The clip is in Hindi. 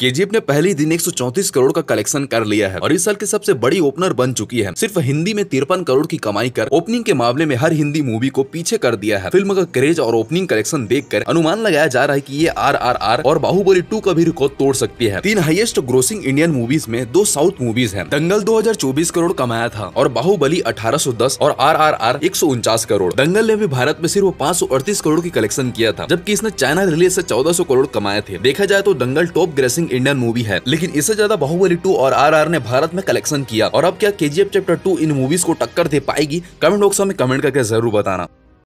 केजीएफ ने पहले दिन एक करोड़ का कलेक्शन कर लिया है और इस साल की सबसे बड़ी ओपनर बन चुकी है सिर्फ हिंदी में तिरपन करोड़ की कमाई कर ओपनिंग के मामले में हर हिंदी मूवी को पीछे कर दिया है फिल्म का क्रेज और ओपनिंग कलेक्शन देख अनुमान लगाया जा रहा है की ये आर आर आर और बाहुबली टू का भी रिकॉर्ड तोड़ सकती है तीन हाइएस्ट ग्रोसिंग इंडियन मूवीज में दो साउथ मूवीज है दंगल दो करोड़ कमाया था और बाहुबली अठारह और आर आर आर एक करोड़ दंगल ने भी भारत में सिर्फ पाँच करोड़ की कलेक्शन किया था जबकि इसने चाइना रिलीज ऐसी चौदह करोड़ कमाए थे देखा जाए तो दंगल टॉप ग्रेसिंग बेहतरीन इंडियन मूवी है लेकिन इससे ज्यादा बाहुबली टू और आर ने भारत में कलेक्शन किया और अब क्या के चैप्टर टू इन मूवीज को टक्कर दे पाएगी कमेंट बॉक्स में कमेंट करके जरूर बताना